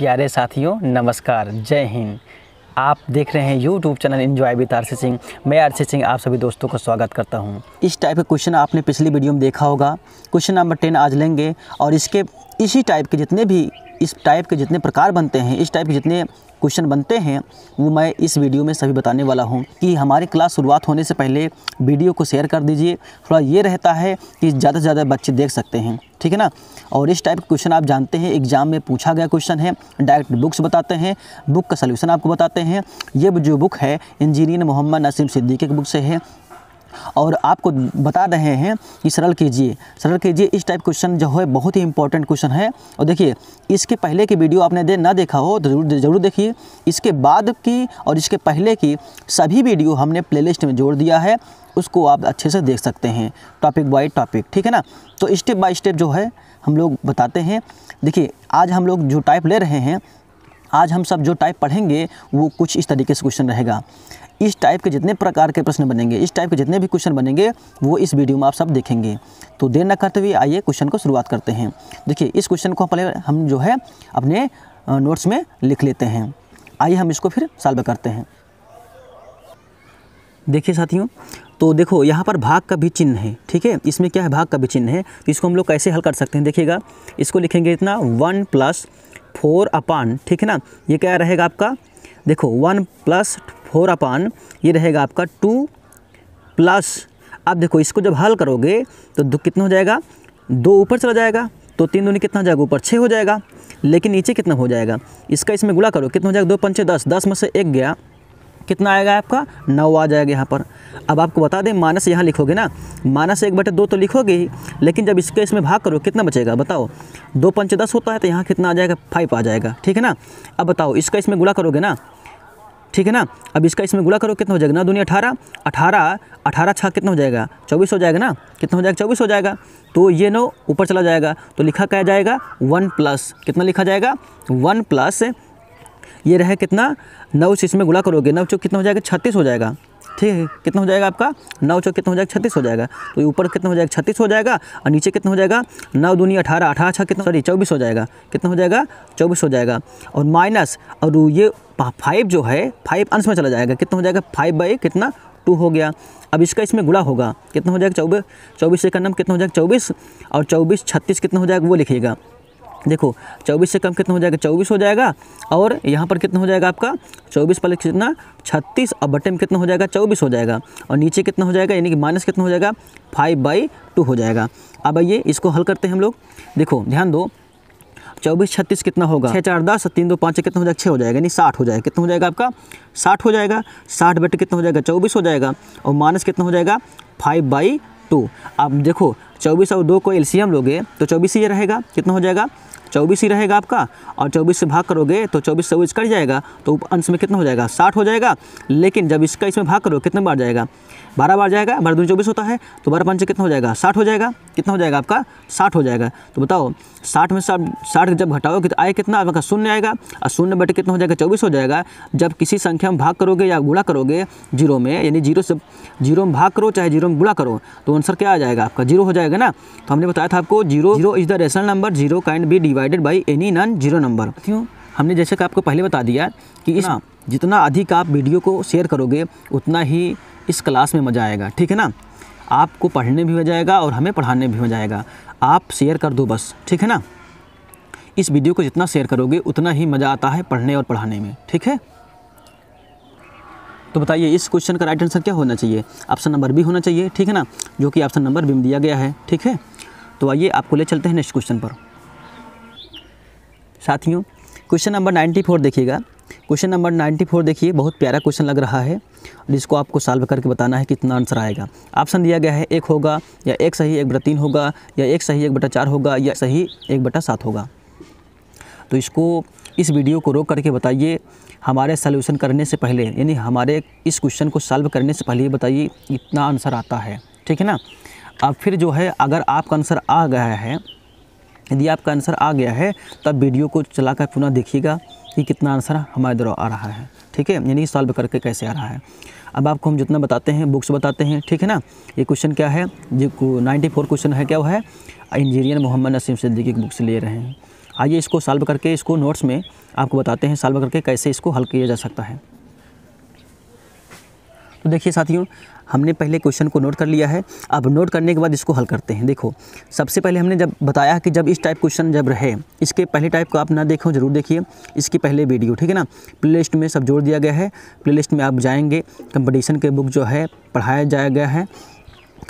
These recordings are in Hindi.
प्यारे साथियों नमस्कार जय हिंद आप देख रहे हैं YouTube channel enjoy with R Singh मैं आर सिंह आप सभी दोस्तों का स्वागत करता हूं। इस टाइप का क्वेश्चन आपने पिछली वीडियो में देखा होगा क्वेश्चन नंबर टेन आज लेंगे और इसके इसी टाइप के जितने भी इस टाइप के जितने प्रकार बनते हैं इस टाइप के जितने क्वेश्चन बनते हैं वो मैं इस वीडियो में सभी बताने वाला हूँ कि हमारी क्लास शुरुआत होने से पहले वीडियो को शेयर कर दीजिए थोड़ा ये रहता है कि ज़्यादा से ज़्यादा बच्चे देख सकते हैं ठीक है ना और इस टाइप के क्वेश्चन आप जानते हैं एग्जाम में पूछा गया क्वेश्चन है डायरेक्ट बुक्स बताते हैं बुक का सोल्यूशन आपको बताते हैं ये जो बुक है इंजीनियर मोहम्मद नसीम सिद्दीकी की बुक से है और आपको बता रहे हैं कि सरल कीजिए सरल कीजिए इस टाइप क्वेश्चन जो है बहुत ही इंपॉर्टेंट क्वेश्चन है और देखिए इसके पहले की वीडियो आपने दे ना देखा हो तो जरूर जरूर देखिए इसके बाद की और इसके पहले की सभी वीडियो हमने प्लेलिस्ट में जोड़ दिया है उसको आप अच्छे से देख सकते हैं टॉपिक बाय टॉपिक ठीक है ना तो स्टेप बाय स्टेप जो है हम लोग बताते हैं देखिए आज हम लोग जो टाइप ले रहे हैं आज हम सब जो टाइप पढ़ेंगे वो कुछ इस तरीके से क्वेश्चन रहेगा इस टाइप के जितने प्रकार के प्रश्न बनेंगे इस टाइप के जितने भी क्वेश्चन बनेंगे वो इस वीडियो में आप सब देखेंगे तो देर न करते हुए आइए क्वेश्चन को शुरुआत करते हैं देखिए इस क्वेश्चन को पहले हम जो है अपने नोट्स में लिख लेते हैं आइए हम इसको फिर सॉल्व करते हैं देखिए साथियों तो देखो यहाँ पर भाग का भी चिन्ह है ठीक है इसमें क्या है भाग का भी चिन्ह है तो इसको हम लोग कैसे हल कर सकते हैं देखिएगा इसको लिखेंगे इतना वन प्लस फोर अपान ठीक है ना ये क्या रहेगा आपका देखो वन प्लस फोर अपान ये रहेगा आपका टू प्लस आप देखो इसको जब हल करोगे तो दो कितना हो जाएगा दो ऊपर चला जाएगा तो तीन दोनों कितना हो जाएगा ऊपर छः हो जाएगा लेकिन नीचे कितना हो जाएगा इसका इसमें गुला करो कितना हो जाएगा दो पंचे दस दस में से एक गया कितना आएगा आपका नौ आ जाएगा यहाँ पर अब आपको बता दें माइनस यहाँ लिखोगे ना माइनस एक बटे दो तो लिखोगे ही लेकिन जब इसके इसमें भाग करो कितना बचेगा बताओ दो पंचे दस होता है तो यहाँ कितना आ जाएगा फाइव आ जाएगा ठीक है ना अब बताओ इसका इसमें गुड़ा करोगे ना ठीक है ना अब इसका इसमें गुड़ा करो कितना हो जाएगा ना दुनिया अठारह अठारह अठारह छः कितना हो जाएगा चौबीस हो जाएगा ना कितना हो जाएगा चौबीस हो जाएगा तो ये नौ ऊपर चला जाएगा तो लिखा क्या जाएगा वन प्लस कितना लिखा जाएगा वन प्लस ये रहे कितना नौ से इसमें गुड़ा करोगे नौ चौक कितना हो जाएगा छत्तीस हो जाएगा ठीक है कितना हो जाएगा आपका नौ चौक कितना हो जाएगा छत्तीस हो जाएगा तो ऊपर कितना हो जाएगा छत्तीस हो जाएगा और नीचे कितना हो जाएगा नौ दूनी अठारह अठारह छः कितना सॉरी चौबीस हो जाएगा कितना हो जाएगा चौबीस हो जाएगा और माइनस और ये फाइव जो है फाइव अंश में चला जाएगा कितना हो जाएगा फाइव बाई कितना टू हो गया अब इसका इसमें गुड़ा होगा कितना हो जाएगा चौबीस चौबीस इक्यानवे कितना हो जाएगा चौबीस और चौबीस छत्तीस कितना हो जाएगा वो लिखिएगा देखो चौबीस से कम कितना हो जाएगा चौबीस हो जाएगा और यहाँ पर कितना हो जाएगा आपका चौबीस पहले कितना छत्तीस और बटे में कितना हो जाएगा चौबीस हो जाएगा और नीचे कितना हो जाएगा यानी कि माइनस कितना हो जाएगा फाइव बाई टू हो जाएगा अब आइए इसको हल करते हैं हम लोग देखो ध्यान दो चौबीस छत्तीस कितना होगा छः चार दस तीन दो पाँच कितना हो जाएगा छः हो जाएगा यानी साठ हो जाएगा कितना हो जाएगा आपका साठ हो जाएगा साठ बटे कितना हो जाएगा चौबीस हो जाएगा और माइनस कितना हो जाएगा फाइव बाई टू अब देखो चौबीस और दो को एलसीएम लोगे तो चौबीस ये रहेगा कितना हो जाएगा चौबीस ही रहेगा आपका और चौबीस से भाग करोगे तो चौबीस चौबीस कट जाएगा तो अंश में कितना हो जाएगा साठ हो जाएगा लेकिन जब इसका इसमें भाग करो कितना बार जाएगा बारह बार जाएगा बारह दून चौबीस होता है तो बारह पंच कितना हो जाएगा साठ हो जाएगा कितना हो जाएगा आपका साठ हो जाएगा तो बताओ साठ में साठ साठ जब घटाओ कि तो आए कितना आपका शून्य आएगा और शून्य बटे कितना हो जाएगा चौबीस हो जाएगा जब किसी संख्या में भाग करोगे या गुड़ा करोगे जीरो में यानी जीरो से जीरो में भाग करो चाहे जीरो में गुड़ा करो तो आंसर क्या आ जाएगा आपका जीरो हो जाएगा जाएगा ना तो हमने बताया था आपको zero zero is the rational number zero can't be divided by any non zero number क्यों हमने जैसे कि आपको पहले बता दिया कि इस हाँ। जितना अधिक आप वीडियो को शेयर करोगे उतना ही इस क्लास में मज़ा आएगा ठीक है ना आपको पढ़ने भी मजा आएगा और हमें पढ़ाने भी मजा आएगा आप शेयर कर दो बस ठीक है ना इस वीडियो को जितना शेयर करोगे उतना ही मज़ा आता है पढ़ने और पढ़ाने में ठीक है तो बताइए इस क्वेश्चन का राइट आंसर क्या होना चाहिए ऑप्शन नंबर बी होना चाहिए ठीक है ना जो कि ऑप्शन नंबर बी में दिया गया है ठीक है तो आइए आपको ले चलते हैं नेक्स्ट क्वेश्चन पर साथियों क्वेश्चन नंबर 94 देखिएगा क्वेश्चन नंबर 94 देखिए बहुत प्यारा क्वेश्चन लग रहा है और इसको आपको सॉल्व करके बताना है कितना आंसर आएगा ऑप्शन दिया गया है एक होगा या एक सही एक बटा तीन होगा या एक सही एक बटा चार होगा या सही एक बटा सात होगा तो इसको इस वीडियो को रोक करके बताइए हमारे सोल्यूशन करने से पहले यानी हमारे इस क्वेश्चन को सॉल्व करने से पहले बताइए इतना आंसर आता है ठीक है ना अब फिर जो है अगर आपका आंसर आ गया है यदि आपका आंसर आ गया है तब वीडियो को चला कर पुनः देखिएगा कि कितना आंसर हमारे द्वारा आ रहा है ठीक है यानी सॉल्व करके कैसे आ रहा है अब आपको हम जितना बताते हैं बुक्स बताते हैं ठीक है ना ये क्वेश्चन क्या है जो नाइन्टी फोर क्वेश्चन है क्या वो है इंजीनियर मोहम्मद नसीम सिद्दीकी की बुक्स ले रहे हैं आइए इसको सॉल्व करके इसको नोट्स में आपको बताते हैं सॉल्व करके कैसे इसको हल किया जा सकता है तो देखिए साथियों हमने पहले क्वेश्चन को नोट कर लिया है अब नोट करने के बाद इसको हल करते हैं देखो सबसे पहले हमने जब बताया कि जब इस टाइप क्वेश्चन जब रहे इसके पहले टाइप को आप ना देखो जरूर देखिए इसकी पहले वीडियो ठीक है ना प्लेलिस्ट में सब जोड़ दिया गया है प्लेलिस्ट में आप जाएंगे कंपटीशन के बुक जो है पढ़ाया जाया गया है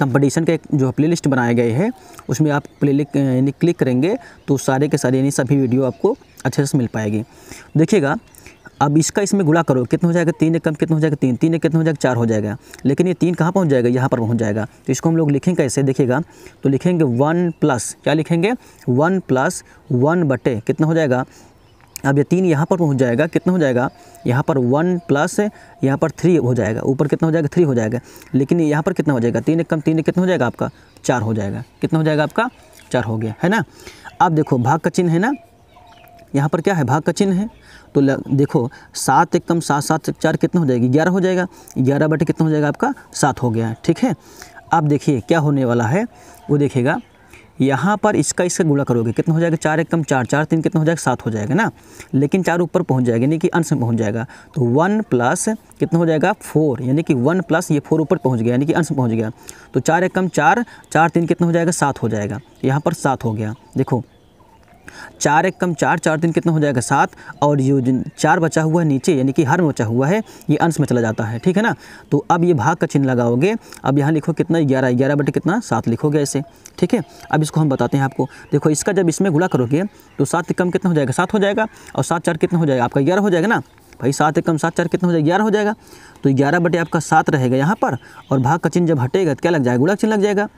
कंपटीशन का एक जो प्ले लिस्ट बनाए गए हैं उसमें आप प्ले यानी क्लिक करेंगे तो सारे के सारे यानी सभी वीडियो आपको अच्छे से मिल पाएगी देखिएगा अब इसका इसमें गुड़ा करो कितना हो जाएगा तीन कम कितना हो जाएगा तीन तीन कितना हो जाएगा चार हो जाएगा लेकिन ये तीन कहाँ पहुँच जाएगा यहाँ पर पहुँच जाएगा तो इसको हम लोग लिखेंगे कैसे देखिएगा तो लिखेंगे वन प्लस क्या लिखेंगे वन प्लस वन बटे कितना हो जाएगा अब ये तीन यहाँ पर पहुँच जाएगा कितना हो जाएगा यहाँ पर वन प्लस यहाँ पर थ्री हो जाएगा ऊपर कितना हो जाएगा थ्री हो जाएगा लेकिन यहाँ पर कितना हो जाएगा तीन एक कम तीन एक कितना हो जाएगा आपका चार हो जाएगा कितना हो जाएगा आपका चार हो गया है ना अब देखो भाग का चिन्ह है ना यहाँ पर क्या है भाग का चिन्ह है तो देखो सात एक कम सात सात चार कितना हो जाएगी ग्यारह हो जाएगा ग्यारह बटे कितना हो जाएगा आपका सात हो गया ठीक है अब देखिए क्या होने वाला है वो देखिएगा यहाँ पर इसका इसका गुणा करोगे कितना हो जाएगा चार कम चार चार तीन कितना हो जाएगा सात हो जाएगा ना लेकिन चार ऊपर पहुँच जाएगा यानी कि अंश में पहुँच जाएगा तो वन प्लस कितना हो जाएगा फोर यानी कि वन प्लस ये फोर ऊपर पहुँच गया यानी कि अंश में पहुँच गया तो चार एकम चार चार तीन कितना हो जाएगा सात हो जाएगा यहाँ पर सात हो गया देखो चार एक कम चार चार दिन कितना हो जाएगा सात और ये जिन चार बचा हुआ है नीचे यानी कि हर बचा हुआ है ये अंश में चला जाता है ठीक है ना तो अब ये भाग का चिन्ह लगाओगे अब यहाँ लिखो कितना ग्यारह ग्यारह बटे कितना सात लिखोगे ऐसे ठीक है अब इसको हम बताते हैं आपको देखो इसका जब इसमें गुड़ा करोगे तो सात एक कम कितना हो जाएगा सात हो जाएगा और सात चार कितना हो जाएगा आपका ग्यारह हो जाएगा ना भाई सात एक कम सात चार कितना हो जाएगा ग्यारह हो जाएगा तो ग्यारह बटे आपका सात रहेगा यहाँ पर और भाग का चिन्ह जब हटेगा तो क्या लग जाएगा गुड़ा चिन्ह लग जाएगा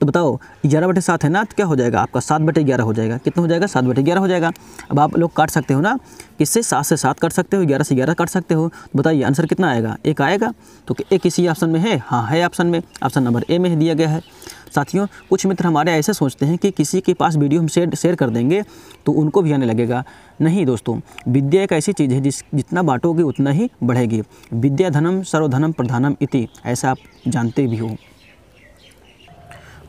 तो बताओ ग्यारह बटे सात है ना तो क्या हो जाएगा आपका सात बटे ग्यारह हो जाएगा कितना हो जाएगा सात बटे ग्यारह हो जाएगा अब आप लोग काट सकते हो ना किससे सात से सात काट सकते हो ग्यारह से ग्यारह काट सकते हो तो बताइए आंसर कितना आएगा एक आएगा तो एक इसी ऑप्शन में है हाँ है ऑप्शन में ऑप्शन नंबर ए में दिया गया है साथियों कुछ मित्र हमारे ऐसे सोचते हैं कि किसी के पास वीडियो हम शेयर शेयर कर देंगे तो उनको भी आने लगेगा नहीं दोस्तों विद्या एक ऐसी चीज़ है जिस जितना बांटोगे उतना ही बढ़ेगी विद्या धनम सर्वधनम प्रधानम इति ऐसा आप जानते भी हो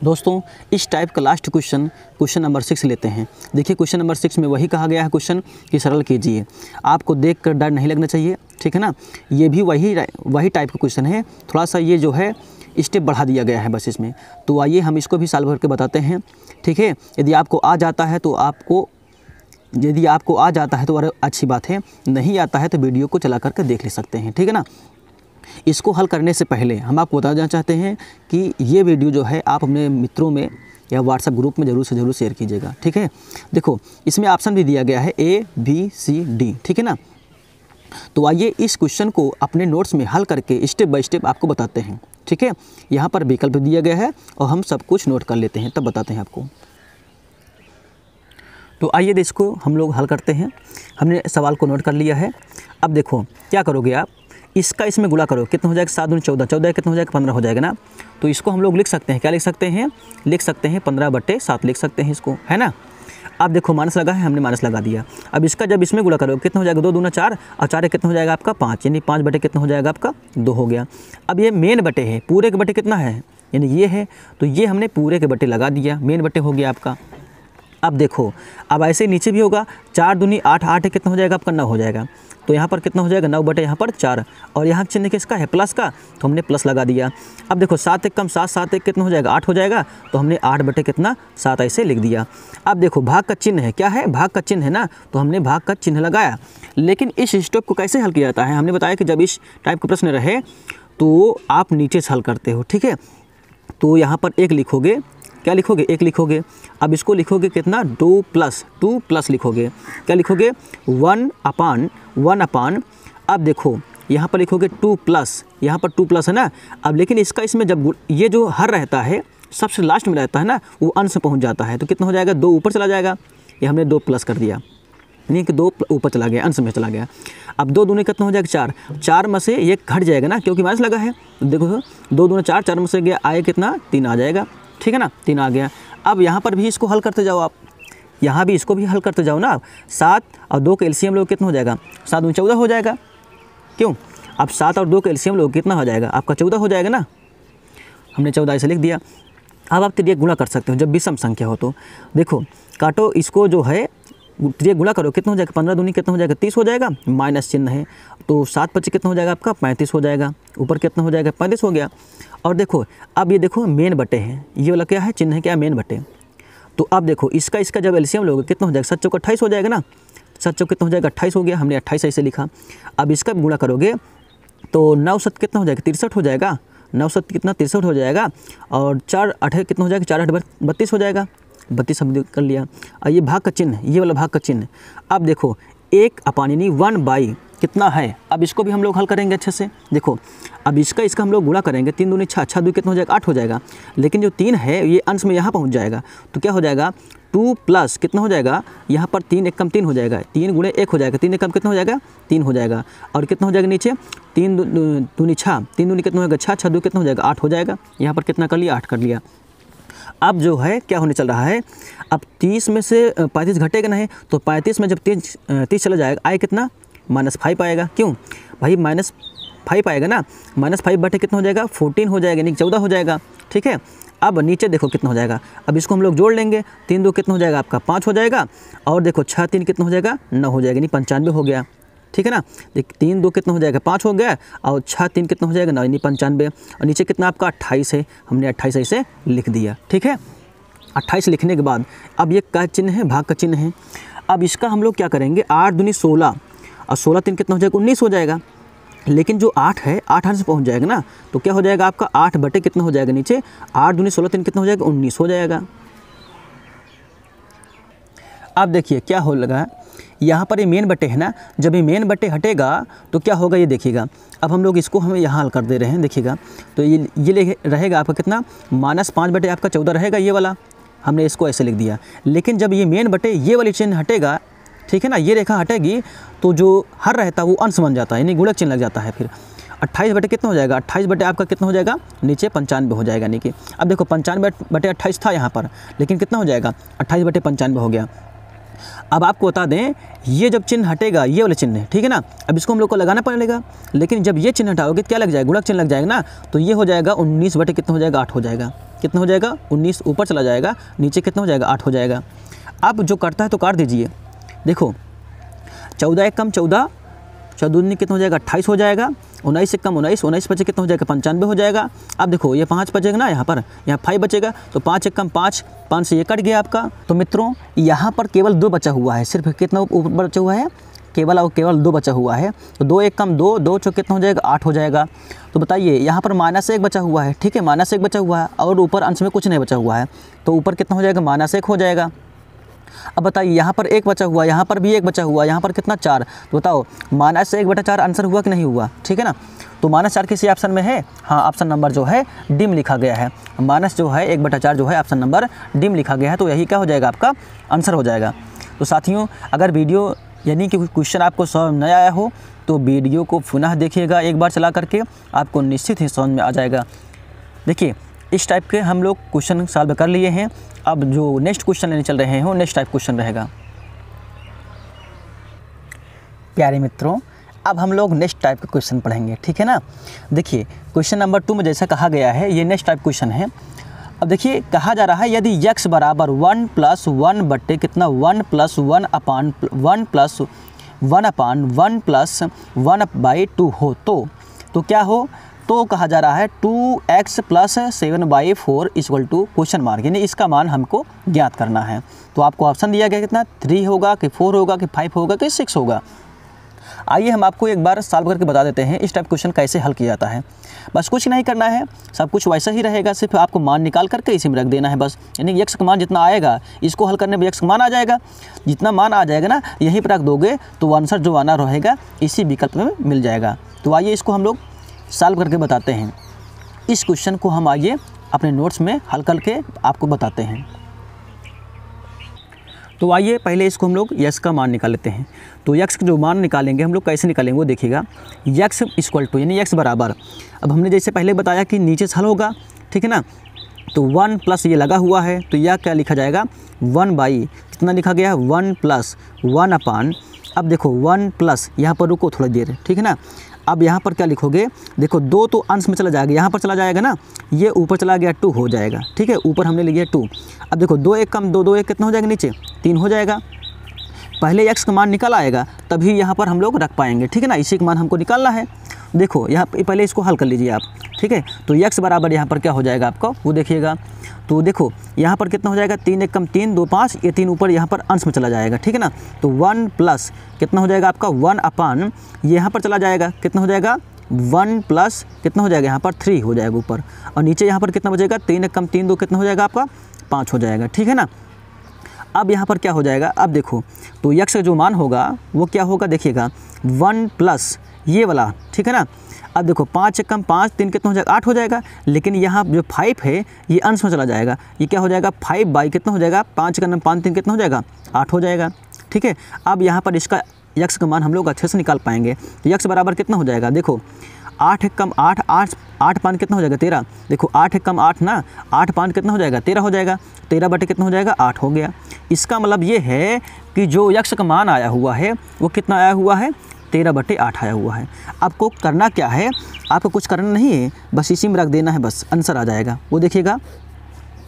दोस्तों इस टाइप का last question question number six लेते हैं देखिए क्वेश्चन नंबर सिक्स में वही कहा गया है क्वेश्चन कि सरल कीजिए आपको देख कर डर नहीं लगना चाहिए ठीक है ना ये भी वही वही टाइप का क्वेश्चन है थोड़ा सा ये जो है स्टेप बढ़ा दिया गया है बस इसमें तो आइए हम इसको भी साल भर के बताते हैं ठीक है यदि आपको आ जाता है तो आपको यदि आपको आ जाता है तो अरे अच्छी बात है नहीं आता है तो वीडियो को चला करके देख ले सकते हैं ठीक है ना इसको हल करने से पहले हम आपको बताना चाहते हैं कि ये वीडियो जो है आप अपने मित्रों में या व्हाट्सएप ग्रुप में ज़रूर से ज़रूर शेयर कीजिएगा ठीक है देखो इसमें ऑप्शन भी दिया गया है ए बी सी डी ठीक है ना तो आइए इस क्वेश्चन को अपने नोट्स में हल करके स्टेप बाय स्टेप आपको बताते हैं ठीक है यहाँ पर विकल्प दिया गया है और हम सब कुछ नोट कर लेते हैं तब बताते हैं आपको तो आइए इसको हम लोग हल करते हैं हमने सवाल को नोट कर लिया है अब देखो क्या करोगे आप इसका इसमें गुला करो कितना हो जाएगा सात दून चौदह चौदह कितना हो जाएगा पंद्रह हो जाएगा ना तो इसको हम लोग लिख सकते हैं क्या लिख सकते हैं लिख सकते हैं पंद्रह बट्टे सात लिख सकते हैं इसको है ना अब देखो माइनस लगा है हमने माइनस लगा दिया अब इसका जब इसमें गुड़ा करोगे कितना हो जाएगा दो दूना चार और चार कितना हो जाएगा आपका पाँच यानी पाँच बटे कितना हो जाएगा आपका दो हो गया अब ये मेन बटे है पूरे के बटे कितना है यानी ये है तो ये हमने पूरे के बटे लगा दिया मेन बटे हो गया आपका अब देखो अब ऐसे नीचे भी होगा चार दूनी आठ आठ कितना हो जाएगा आपका नौ हो जाएगा तो यहाँ पर कितना हो जाएगा नौ बटे यहाँ पर चार और यहाँ चिन्ह किसका है प्लस का तो हमने प्लस लगा दिया अब देखो सात एक कम सात सात एक कितना हो जाएगा आठ हो जाएगा तो हमने आठ बटे कितना सात ऐसे लिख दिया अब देखो भाग का चिन्ह है क्या है भाग का चिन्ह है ना तो हमने भाग का चिन्ह लगाया लेकिन इस स्टोक को कैसे हल किया जाता है हमने बताया कि जब इस टाइप का प्रश्न रहे तो आप नीचे से हल करते हो ठीक है तो यहाँ पर एक लिखोगे क्या लिखोगे एक लिखोगे अब इसको लिखोगे कितना दो प्लस टू प्लस लिखोगे क्या लिखोगे वन अपान वन अपान अब देखो यहाँ पर लिखोगे टू प्लस यहाँ पर टू प्लस है ना अब लेकिन इसका इसमें जब ये जो हर रहता है सबसे लास्ट में रहता है ना वो अंश पहुँच जाता है तो कितना हो जाएगा दो ऊपर चला जाएगा ये हमने दो प्लस कर दिया यानी कि दो ऊपर चला गया अंश में चला गया अब दो दूने कितना हो जाएगा चार चार में से ये घट जाएगा ना क्योंकि माइनस लगा है तो देखो दो दूने चार चार में से गया आए कितना तीन आ जाएगा ठीक है ना तीन आ गया अब यहाँ पर भी इसको हल करते जाओ आप यहाँ भी इसको भी हल करते जाओ ना आप सात और दो का एल्शियम लोग कितना हो जाएगा सात में चौदह हो जाएगा क्यों अब सात और दो का एल्शियम लोग कितना हो जाएगा आपका चौदह हो जाएगा ना हमने चौदह ऐसे लिख दिया अब आप तिरक गुणा कर सकते हो जब विषम संख्या हो तो देखो काटो इसको जो है तो ये गुणा करो कितना हो जाएगा पंद्रह दूनी कितना हो जाएगा तीस हो जाएगा माइनस चिन्ह है तो सात पच्चीस कितना हो जाएगा आपका पैंतीस हो जाएगा ऊपर कितना हो जाएगा पैंतीस हो गया और देखो अब ये देखो मेन बटे हैं ये वाला क्या है चिन्ह है क्या मेन बटे तो अब देखो इसका इसका जब एल्सियम लोगे कितना हो जाएगा सच चौक अट्ठाईस हो जाएगा ना सच चौक कितना हो जाएगा अट्ठाईस हो गया हमने अट्ठाईस ऐसे लिखा अब इसका गुणा करोगे तो नौ सत कितना हो जाएगा तिरसठ हो जाएगा नौ सत कितना तिरसठ हो जाएगा और चार अठे कितना हो जाएगा चार अठ बत्तीस हो जाएगा बत्तीस हमने कर लिया और ये भाग का चिन्ह ये वाला भाग का चिन्ह अब देखो एक अपान यानी वन बाई कितना है अब इसको भी हम लोग हल करेंगे अच्छे से देखो अब इसका इसका हम लोग गुणा करेंगे तीन दूनी छः छः दू कितना हो जाएगा आठ हो जाएगा लेकिन जो तीन है ये अंश में यहाँ पहुँच जाएगा तो क्या हो जाएगा टू प्लस कितना हो जाएगा यहाँ पर तीन एक कम तीन हो जाएगा तीन गुणे एक हो जाएगा तीन एक कम कितना हो जाएगा तीन हो जाएगा और कितना हो जाएगा नीचे तीन दूनी छः तीन दूनी कितना होगा छः छः दू कितना हो जाएगा आठ हो जाएगा यहाँ पर कितना कर लिया आठ कर लिया अब जो है क्या होने चल रहा है अब तीस में से पैंतीस घटेगा नहीं तो पैंतीस में जब तीस तीस चला जाएगा आए कितना माइनस फाइव आएगा क्यों भाई माइनस फाइव आएगा ना माइनस फाइव बटे कितना हो जाएगा फोर्टीन हो जाएगा यानी चौदह हो जाएगा ठीक है अब नीचे देखो कितना हो जाएगा अब इसको हम लोग जोड़ लेंगे तीन दो कितना हो जाएगा आपका पाँच हो जाएगा और देखो छः तीन कितना हो जाएगा नौ हो जाएगा यानी पंचानवे हो गया ठीक है ना देख तीन दो कितना हो जाएगा पाँच हो गया और छः तीन कितना हो जाएगा नौ यानी पंचानवे और नीचे कितना आपका अट्ठाईस है हमने अट्ठाईस ऐसे लिख दिया ठीक है अट्ठाईस लिखने के बाद अब ये का चिन्ह है भाग का चिन्ह है अब इसका हम लोग क्या करेंगे आठ दूनी सोलह और सोलह तीन कितना हो जाएगा उन्नीस हो जाएगा लेकिन जो आठ है आठ आठ से पहुंच जाएगा ना तो क्या हो जाएगा आपका आठ बटे कितना हो जाएगा नीचे आठ दूनी सोलह तीन कितना हो जाएगा उन्नीस हो जाएगा अब देखिए क्या हो लगा है यहाँ पर ये मेन बटे है ना जब ये मेन बटे हटेगा तो क्या होगा ये देखिएगा अब हम लोग इसको हमें यहाँ हल कर दे रहे हैं देखिएगा तो ये ये रहेगा आपका कितना माइनस पाँच बटे आपका चौदह रहेगा ये वाला हमने इसको ऐसे लिख दिया लेकिन जब ये मेन बटे ये वाली चेन हटेगा ठीक है ना ये रेखा हटेगी तो जो हर रहता है वो अंश बन जाता है यानी गुड़क चिन्ह लग जाता है फिर अट्ठाईस बटे कितना हो जाएगा अट्ठाईस बटे आपका कितना हो जाएगा नीचे पंचानवे हो जाएगा यानी कि अब देखो पंचानवे बटे अट्ठाईस था यहाँ पर लेकिन कितना हो जाएगा अट्ठाईस बटे पंचानवे हो गया अब आपको बता दें ये जब चिन्ह हटेगा ये वाला चिन्ह ठीक है ना अब इसको हम लोग को लगाना पड़ेगा लेकिन जब ये चिन्ह हटाओगे तो क्या लग जाएगा गुणक चिन्ह लग जाएगा ना तो ये हो जाएगा उन्नीस बटे कितना हो जाएगा आठ हो जाएगा कितना हो जाएगा उन्नीस ऊपर चला जाएगा नीचे कितना हो जाएगा आठ हो जाएगा अब जो करता है तो काट दीजिए देखो चौदह एक कम चौदह चौदह कितना हो जाएगा अट्ठाईस हो जाएगा उन्नीस एक कम उन्नीस उन्नीस बचे कितना हो जाएगा पंचानवे हो जाएगा अब देखो ये पाँच बचेगा ना यहाँ पर यहाँ फाइव बचेगा तो पाँच एक कम पाँच पाँच से ये कट गया आपका तो मित्रों यहाँ पर केवल दो बचा हुआ है सिर्फ कितना ऊपर बचा हुआ है केवल और केवल दो बचा हुआ है तो दो एक कम दो दो चौ कितना हो जाएगा आठ हो जाएगा तो बताइए यहाँ पर माइनस एक बचा हुआ है ठीक है माइनस एक बचा हुआ है और ऊपर अंश में कुछ नहीं बचा हुआ है तो ऊपर कितना हो जाएगा माइनस एक हो जाएगा अब बताइए यहाँ पर एक बचा हुआ यहाँ पर भी एक बचा हुआ यहाँ पर कितना चार तो बताओ मानस एक बटा चार आंसर हुआ कि नहीं हुआ ठीक है ना तो मानस चार किसी ऑप्शन में है हाँ ऑप्शन नंबर जो है डिम लिखा गया है मानस जो है एक बटा चार जो है ऑप्शन नंबर डिम लिखा गया है तो यही क्या हो जाएगा आपका आंसर हो जाएगा तो साथियों अगर वीडियो यानी कि क्वेश्चन आपको समझ नहीं आया हो तो वीडियो को पुनः देखिएगा एक बार चला करके आपको निश्चित ही समझ में आ जाएगा देखिए इस टाइप के हम लोग क्वेश्चन सॉल्व कर लिए हैं अब जो नेक्स्ट क्वेश्चन लेने चल रहे हैं वो नेक्स्ट टाइप क्वेश्चन रहेगा प्यारे मित्रों अब हम लोग नेक्स्ट टाइप के क्वेश्चन पढ़ेंगे ठीक है ना देखिए क्वेश्चन नंबर टू में जैसा कहा गया है ये नेक्स्ट टाइप क्वेश्चन है अब देखिए कहा जा रहा है यदि यक्स बराबर वन प्लस वन बट्टे कितना one plus one upon one plus one upon one plus one by two हो तो तो क्या हो तो कहा जा रहा है two x plus seven by four equal two question mark यानी इसका मान हमको ज्ञात करना है तो आपको ऑप्शन दिया गया कितना थ्री होगा कि फोर होगा कि फाइव होगा कि सिक्स होगा आइए हम आपको एक बार सॉल्व करके बता देते हैं इस टाइप क्वेश्चन कैसे हल किया जाता है बस कुछ नहीं करना है सब कुछ वैसा ही रहेगा सिर्फ आपको मान निकाल करके इसी में रख देना है बस यानी यक्ष का मान जितना आएगा इसको हल करने में यक्ष का मान आ जाएगा जितना मान आ जाएगा ना यहीं पर रख दोगे तो आंसर जो आना रहेगा इसी विकल्प में मिल जाएगा तो आइए इसको हम लोग सॉल्व करके बताते हैं इस क्वेश्चन को हम आइए अपने नोट्स में हल करके आपको बताते हैं तो आइए पहले इसको हम लोग यक्स का मान निकाल लेते हैं तो यक्स का जो मान निकालेंगे हम लोग कैसे निकालेंगे वो देखिएगा यक्स इक्वल टू यानी यक्स बराबर अब हमने जैसे पहले बताया कि नीचे से हल होगा ठीक है ना तो वन प्लस ये लगा हुआ है तो यह क्या लिखा जाएगा वन बाई कितना लिखा गया है वन प्लस वन अपान अब देखो वन प्लस यहाँ पर रुको थोड़ी देर ठीक है ना अब यहाँ पर क्या लिखोगे देखो दो तो अंश में चला जाएगा यहाँ पर चला जाएगा ना ये ऊपर चला गया टू हो जाएगा ठीक है ऊपर हमने लिया टू अब देखो दो एक कम दो दो एक कितना हो जाएगा नीचे तीन हो जाएगा पहले एक्स का मान निकल आएगा तभी यहाँ पर हम लोग रख पाएंगे ठीक है ना इसी का मान हमको निकालना है देखो यहाँ पहले इसको हल कर लीजिए आप ठीक है तो यक्स बराबर यहाँ पर क्या हो जाएगा आपका वो देखिएगा तो देखो यहाँ पर कितना हो जाएगा तीन एक कम तीन दो पाँच ये तीन ऊपर यहाँ पर अंश में चला जाएगा ठीक है ना तो वन प्लस कितना हो जाएगा आपका वन अपान यहाँ पर चला जाएगा कितना हो जाएगा वन प्लस कितना हो जाएगा यहाँ पर थ्री हो जाएगा ऊपर और नीचे यहाँ पर कितना बचेगा तीन एक कम तीन दो कितना हो जाएगा आपका पाँच हो जाएगा ठीक है ना अब यहाँ पर क्या हो जाएगा अब देखो तो यक्ष का जो मान होगा वो क्या होगा देखिएगा वन प्लस ये वाला ठीक है ना अब देखो पाँच एक कम पाँच तीन कितना हो जाएगा आठ हो जाएगा लेकिन यहाँ जो फाइव है ये अंश में चला जाएगा ये क्या हो जाएगा फाइव बाई कितना हो जाएगा पाँच का पाँच तीन कितना हो जाएगा आठ हो जाएगा ठीक है अब यहाँ पर इसका यक्ष का मान हम लोग अच्छे से निकाल पाएंगे यक्ष बराबर कितना हो जाएगा देखो आठ एक कम आठ आठ आठ पाँच कितना हो जाएगा तेरह देखो आठ एक कम आठ ना आठ पाँच कितना हो जाएगा तेरह हो जाएगा तेरह बटे कितना हो जाएगा आठ हो गया इसका मतलब ये है कि जो यक्ष का मान आया हुआ है वो कितना आया हुआ है तेरह बटे आठ आया हुआ है आपको करना क्या है आपको कुछ करना नहीं है बस इसी में रख देना है बस आंसर आ जाएगा वो देखिएगा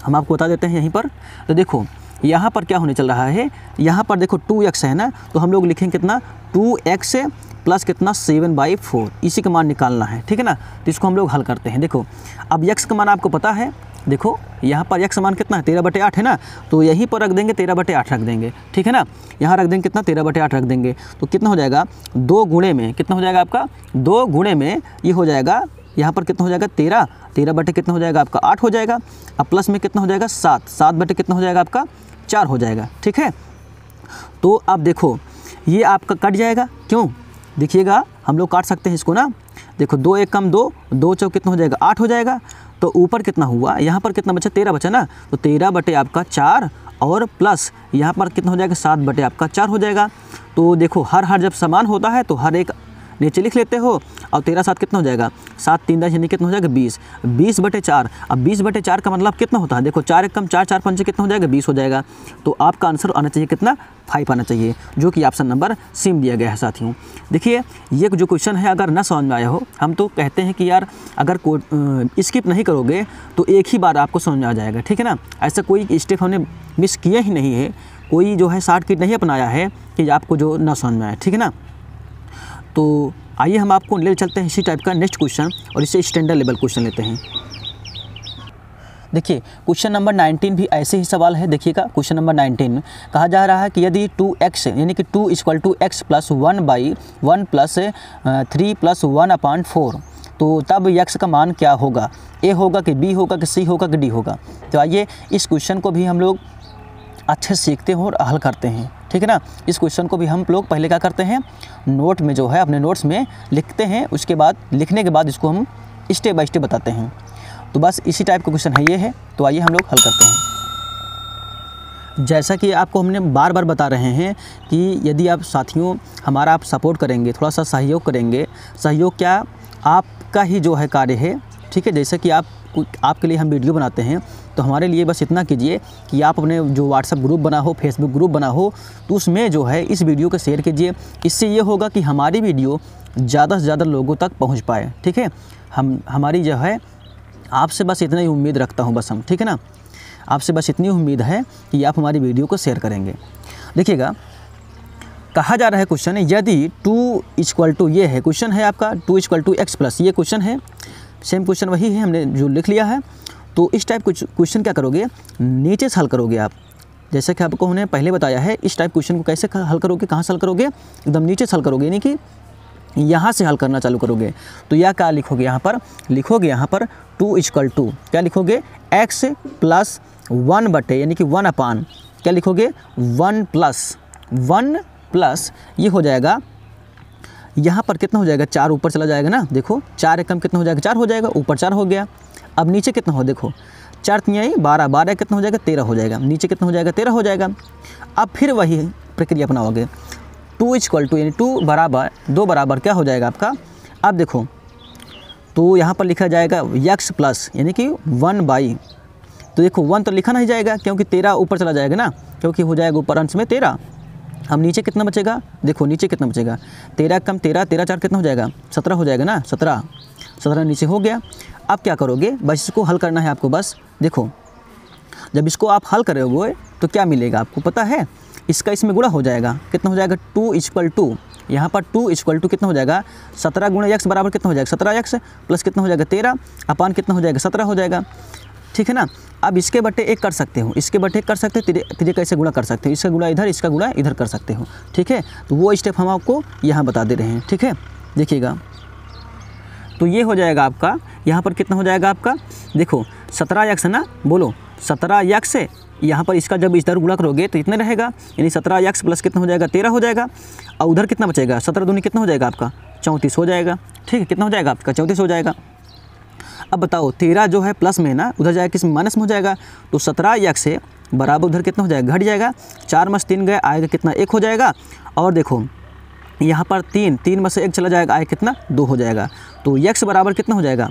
हम आपको बता देते हैं यहीं पर तो देखो यहाँ पर क्या होने चल रहा है यहाँ पर देखो टू एक्स है ना तो हम लोग लिखेंगे कितना टू एक्स प्लस कितना सेवन बाई फोर इसी का मान निकालना है ठीक है ना तो इसको हम लोग हल करते हैं देखो अब यक्स का मान आपको पता है देखो यहाँ पर एक समान कितना है तेरह बटे आठ है ना तो यहीं पर रख देंगे तेरह बटे आठ रख देंगे ठीक है ना यहाँ रख देंगे कितना तेरह बटे आठ रख देंगे तो कितना हो जाएगा दो गुणे में कितना हो जाएगा आपका दो गुणे में ये हो जाएगा यहाँ पर कितना हो जाएगा तेरह तेरह बटे कितना हो जाएगा आपका आठ हो जाएगा अब प्लस में कितना हो जाएगा सात सात बटे कितना हो जाएगा आपका चार हो जाएगा ठीक है तो अब देखो ये आपका कट जाएगा क्यों देखिएगा हम लोग काट सकते हैं इसको ना देखो दो एक कम दो दो चौ कितना हो जाएगा आठ हो जाएगा तो ऊपर कितना हुआ यहाँ पर कितना बचा तेरह बचा ना तो तेरह बटे आपका चार और प्लस यहाँ पर कितना हो जाएगा सात बटे आपका चार हो जाएगा तो देखो हर हर जब समान होता है तो हर एक नीचे लिख लेते हो और तेरह सात कितना हो जाएगा सात तीन दस यानी कितना हो जाएगा बीस बीस बटे चार अब बीस बटे चार का मतलब कितना होता है देखो चार एक कम चार चार पंचे कितना हो जाएगा बीस हो जाएगा तो आपका आंसर आना चाहिए कितना फाइव आना चाहिए जो कि ऑप्शन नंबर सीम दिया गया है साथियों देखिए ये जो क्वेश्चन है अगर न समझ में आया हो हम तो कहते हैं कि यार अगर को स्किप नहीं करोगे तो एक ही बार आपको समझ में आ जाएगा ठीक है ना ऐसा कोई स्टेप हमने मिस किया ही नहीं है कोई जो है शार्ट किट नहीं अपनाया है कि आपको जो ना समझ में आए ठीक है ना तो आइए हम आपको ले चलते हैं इसी टाइप का नेक्स्ट क्वेश्चन और इसे स्टैंडर्ड लेवल क्वेश्चन लेते हैं देखिए क्वेश्चन नंबर 19 भी ऐसे ही सवाल है देखिएगा क्वेश्चन नंबर 19 में कहा जा रहा है कि यदि 2x यानी कि 2 equal to x plus one by one plus three plus one upon four तो तब यक्स का मान क्या होगा ए होगा कि बी होगा कि सी होगा कि डी होगा तो आइए इस क्वेश्चन को भी हम लोग अच्छे सीखते हैं और हल करते हैं ठीक है ना इस क्वेश्चन को भी हम लोग पहले क्या करते हैं नोट में जो है अपने नोट्स में लिखते हैं उसके बाद लिखने के बाद इसको हम स्टेप बाय स्टेप बताते हैं तो बस इसी टाइप का क्वेश्चन है ये है तो आइए हम लोग हल करते हैं जैसा कि आपको हमने बार बार बता रहे हैं कि यदि आप साथियों हमारा आप सपोर्ट करेंगे थोड़ा सा सहयोग करेंगे सहयोग क्या आपका ही जो है कार्य है ठीक है जैसे कि आप आपके लिए हम वीडियो बनाते हैं तो हमारे लिए बस इतना कीजिए कि आप अपने जो व्हाट्सअप ग्रुप बना हो फेसबुक ग्रुप बना हो तो उसमें जो है इस वीडियो को शेयर कीजिए इससे ये होगा कि हमारी वीडियो ज़्यादा से ज़्यादा लोगों तक पहुँच पाए ठीक है हम हमारी जो है आपसे बस इतना ही उम्मीद रखता हूँ बस हम ठीक है ना आपसे बस इतनी उम्मीद है कि आप हमारी वीडियो को शेयर करेंगे देखिएगा कहा जा रहा है क्वेश्चन यदि टू इक्वल टू ये है क्वेश्चन है आपका two equal to x plus ये क्वेश्चन है सेम क्वेश्चन वही है हमने जो लिख लिया है तो इस टाइप कुछ क्वेश्चन क्या करोगे नीचे से हल करोगे आप जैसे कि आपको हमने पहले बताया है इस टाइप क्वेश्चन को कैसे हल करोगे कहाँ से हल करोगे एकदम नीचे से हल करोगे यानी कि यहाँ से हल करना चालू करोगे तो या क्या लिखोगे यहाँ पर लिखोगे यहाँ पर टू इजकल टू क्या लिखोगे एक्स प्लस वन बटे यानी कि वन अपान क्या लिखोगे वन प्लस वन प्लस ये हो जाएगा यहाँ पर कितना हो जाएगा चार ऊपर चला जाएगा ना देखो चार एकम कितना हो जाएगा चार हो जाएगा ऊपर चार हो गया अब नीचे कितना हो देखो चार तियाई बारह बारह कितना हो जाएगा तेरह हो जाएगा नीचे कितना हो जाएगा तेरह हो जाएगा अब फिर वही प्रक्रिया अपनाओगे टू इजक्वल टू यानी टू बराबर दो बराबर क्या हो जाएगा आपका अब देखो तो यहाँ पर लिखा जाएगा यक्स प्लस यानी कि वन बाई तो देखो वन तो लिखा नहीं जाएगा क्योंकि तेरह ऊपर चला जाएगा ना क्योंकि हो जाएगा ऊपर अंश में तेरह हम नीचे कितना बचेगा देखो नीचे कितना बचेगा तेरह कम तेरह तेरह चार कितना हो जाएगा सत्रह हो जाएगा ना सत्रह सत्रह नीचे हो गया अब क्या करोगे बस इसको हल करना है आपको बस देखो जब इसको आप हल करोगे तो क्या मिलेगा आपको पता है इसका इसमें गुणा हो जाएगा कितना हो जाएगा टू इक्वल टू यहाँ पर टू इक्वल टू कितना हो जाएगा सत्रह गुणा यक्स बराबर कितना हो जाएगा सत्रह यक्स प्लस कितना हो जाएगा तेरह अपान कितना हो जाएगा सत्रह हो जाएगा ठीक है ना अब इसके बटे एक कर सकते हो इसके बटे कर सकते हो तिरे कैसे गुणा कर सकते हो इसका गुणा इधर इसका गुणा इधर कर सकते हो ठीक है तो वो स्टेप हम आपको यहाँ बता दे रहे हैं ठीक है देखिएगा तो ये हो जाएगा आपका यहाँ पर कितना हो जाएगा आपका देखो सत्रह यक्स है ना बोलो सत्रह यक्स यहाँ पर इसका जब इधर गुणा करोगे तो इतना रहेगा यानी सत्रह यक्स प्लस कितना हो जाएगा तेरह हो जाएगा और उधर कितना बचेगा सत्रह दूनी कितना हो जाएगा आपका चौंतीस हो जाएगा ठीक है कितना हो जाएगा आपका चौंतीस हो जाएगा अब बताओ तेरह जो है प्लस में ना उधर जाएगा किस माइनस में हो जाएगा तो सत्रह यक्स से बराबर उधर कितना हो जाएगा घट जाएगा चार मस तीन गए आएगा कितना एक हो जाएगा और देखो यहाँ पर तीन तीन में से एक चला जाएगा आएगा कितना दो हो जाएगा तो यक्स बराबर कितना हो जाएगा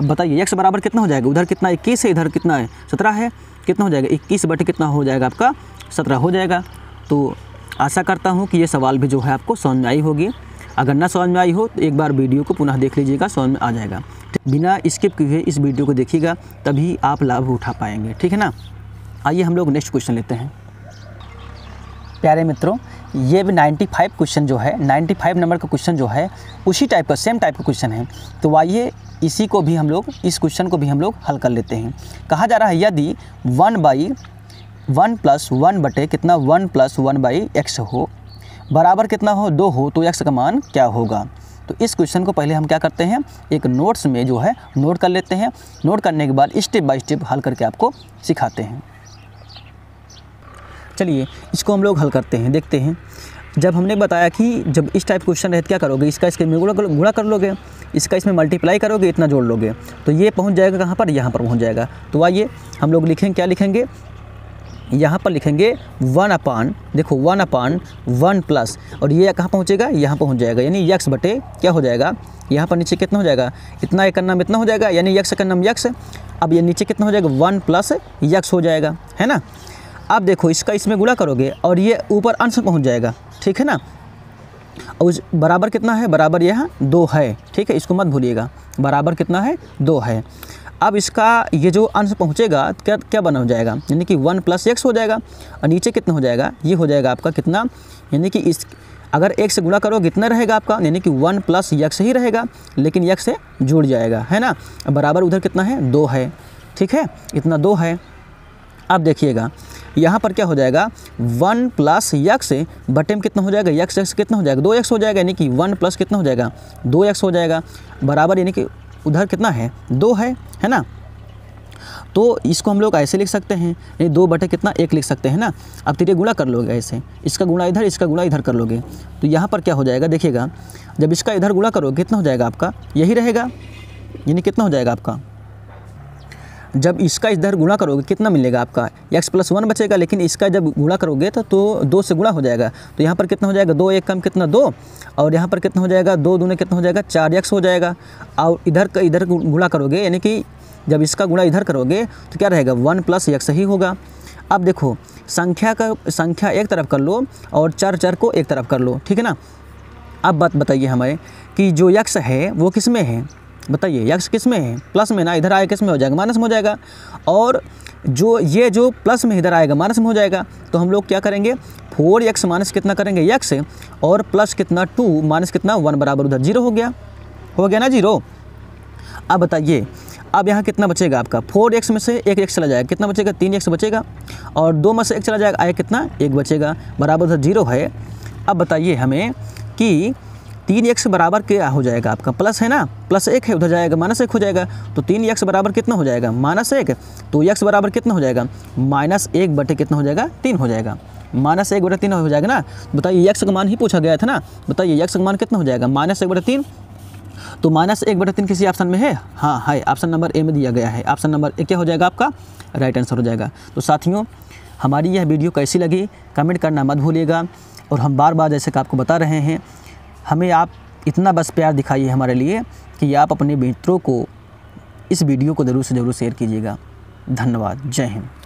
अब बताइए यक्स बराबर कितना हो जाएगा उधर कितना इक्कीस है इधर कितना है सत्रह है कितना हो जाएगा इक्कीस बटे कितना हो जाएगा आपका सत्रह हो जाएगा तो आशा करता हूँ कि ये सवाल भी जो है आपको समझ में आई होगी अगर ना समझ में आई हो तो एक बार वीडियो को पुनः देख लीजिएगा समझ में आ जाएगा बिना स्किप किए इस वीडियो को देखिएगा तभी आप लाभ उठा पाएंगे ठीक है ना आइए हम लोग नेक्स्ट क्वेश्चन लेते हैं प्यारे मित्रों ये भी 95 क्वेश्चन जो है 95 नंबर का क्वेश्चन जो है उसी टाइप का सेम टाइप का क्वेश्चन है तो आइए इसी को भी हम लोग इस क्वेश्चन को भी हम लोग हल कर लेते हैं कहा जा रहा है यदि one by one plus one बटे कितना one plus one by x हो बराबर कितना हो दो हो तो एक्स का मान क्या होगा तो इस क्वेश्चन को पहले हम क्या करते हैं एक नोट्स में जो है नोट कर लेते हैं नोट करने के बाद स्टेप बाय स्टेप हल करके आपको सिखाते हैं चलिए इसको हम लोग हल करते हैं देखते हैं जब हमने बताया कि जब इस टाइप क्वेश्चन रहे क्या करोगे इसका इसके में कर लोगे इसका इसमें मल्टीप्लाई करोगे इतना जोड़ लोगे तो ये पहुंच जाएगा कहाँ पर यहाँ पर पहुंच जाएगा तो आइए हम लोग लिखेंगे क्या लिखेंगे यहाँ पर लिखेंगे वन अपान देखो वन अपान वन प्लस और ये कहाँ पहुँचेगा यहाँ पहुँच जाएगा यानी यक्स बटे क्या हो जाएगा यहाँ पर नीचे कितना हो जाएगा इतना एक नाम इतना हो जाएगा यानी यक्स का नाम यक्स अब ये नीचे कितना हो जाएगा वन प्लस यक्स हो जाएगा है ना अब देखो इसका इसमें गुणा करोगे और ये ऊपर अंश पहुँच जाएगा ठीक है ना और बराबर कितना है बराबर यह दो है ठीक है इसको मत भूलिएगा बराबर कितना है दो है अब इसका ये जो अंश पहुँचेगा क्या क्या बना हो जाएगा यानी कि वन प्लस एक्स हो जाएगा और नीचे कितना हो जाएगा ये हो जाएगा आपका कितना यानी कि इस अगर एक से गुणा करो कितना रहेगा आपका यानी कि वन प्लस यक्स ही रहेगा लेकिन यक्स से जुड़ जाएगा है ना बराबर उधर कितना है दो है ठीक है इतना दो है अब देखिएगा यहाँ पर क्या हो जाएगा वन प्लस यक्स बटे में कितना हो जाएगा यक्स यक्स कितना हो जाएगा दो यक्स हो जाएगा यानी कि वन प्लस कितना हो जाएगा दो यक्स हो जाएगा बराबर यानी कि उधर कितना है दो है है ना तो इसको हम लोग ऐसे लिख सकते हैं यानी दो बटे कितना एक लिख सकते हैं ना अब तेरे गुणा कर लोगे ऐसे इसका गुणा इधर इसका गुणा इधर कर लोगे तो यहाँ पर क्या हो जाएगा देखिएगा जब इसका इधर गुणा करोगे कितना हो जाएगा आपका यही रहेगा यानी कितना हो जाएगा आपका जब इसका इधर गुणा करोगे कितना मिलेगा आपका एक्स प्लस वन बचेगा लेकिन इसका जब गुणा करोगे तो, तो दो से गुणा हो जाएगा तो यहाँ पर कितना हो जाएगा दो एक कम कितना दो और यहाँ पर कितना हो जाएगा दो दूने कितना हो जाएगा चार एक्स हो जाएगा और इधर का इधर गुणा करोगे यानी कि जब इसका गुणा इधर करोगे तो क्या रहेगा वन प्लस एक्स ही होगा अब देखो संख्या का संख्या एक तरफ कर लो और चार चार को एक तरफ कर लो ठीक है ना अब बात बताइए हमारे कि जो यक्ष है वो किस में है बताइए यक्ष किस में है प्लस में ना इधर आएगा किस में हो जाएगा माइनस में हो जाएगा और जो ये जो प्लस में इधर आएगा माइनस में हो जाएगा तो हम लोग क्या करेंगे फोर यक्स माइनस कितना करेंगे यक्स और प्लस कितना टू माइनस कितना वन बराबर उधर जीरो हो गया हो गया ना जीरो अब बताइए अब यहाँ कितना बचेगा आपका फोर एक्स में से एक एक्स चला जाएगा कितना बचेगा तीन एक्स बचेगा और दो में से एक चला जाएगा आए कितना एक बचेगा बराबर उधर जीरो है अब बताइए हमें कि तीन एक्स बराबर क्या हो जाएगा आपका प्लस है ना प्लस एक है उधर जाएगा माइनस एक हो जाएगा तो तीन एक्स बराबर कितना हो जाएगा माइनस एक तो एक्स बराबर कितना हो जाएगा माइनस एक बटे कितना हो जाएगा तीन हो जाएगा माइनस एक बटे तीन हो जाएगा ना बताइए यक्स का मान ही पूछा गया था ना बताइए यक्स का मान कितना हो जाएगा माइनस एक बटे तीन तो माइनस एक बटे तीन किसी ऑप्शन में है हाँ है ऑप्शन नंबर ए में दिया गया है ऑप्शन नंबर ए क्या हो जाएगा आपका राइट आंसर हो जाएगा तो साथियों हमारी यह वीडियो कैसी लगी कमेंट करना मत भूलिएगा और हम बार बार जैसे कि आपको बता रहे हैं हमें आप इतना बस प्यार दिखाइए हमारे लिए कि आप अपने मित्रों को इस वीडियो को ज़रूर से ज़रूर शेयर कीजिएगा धन्यवाद जय हिंद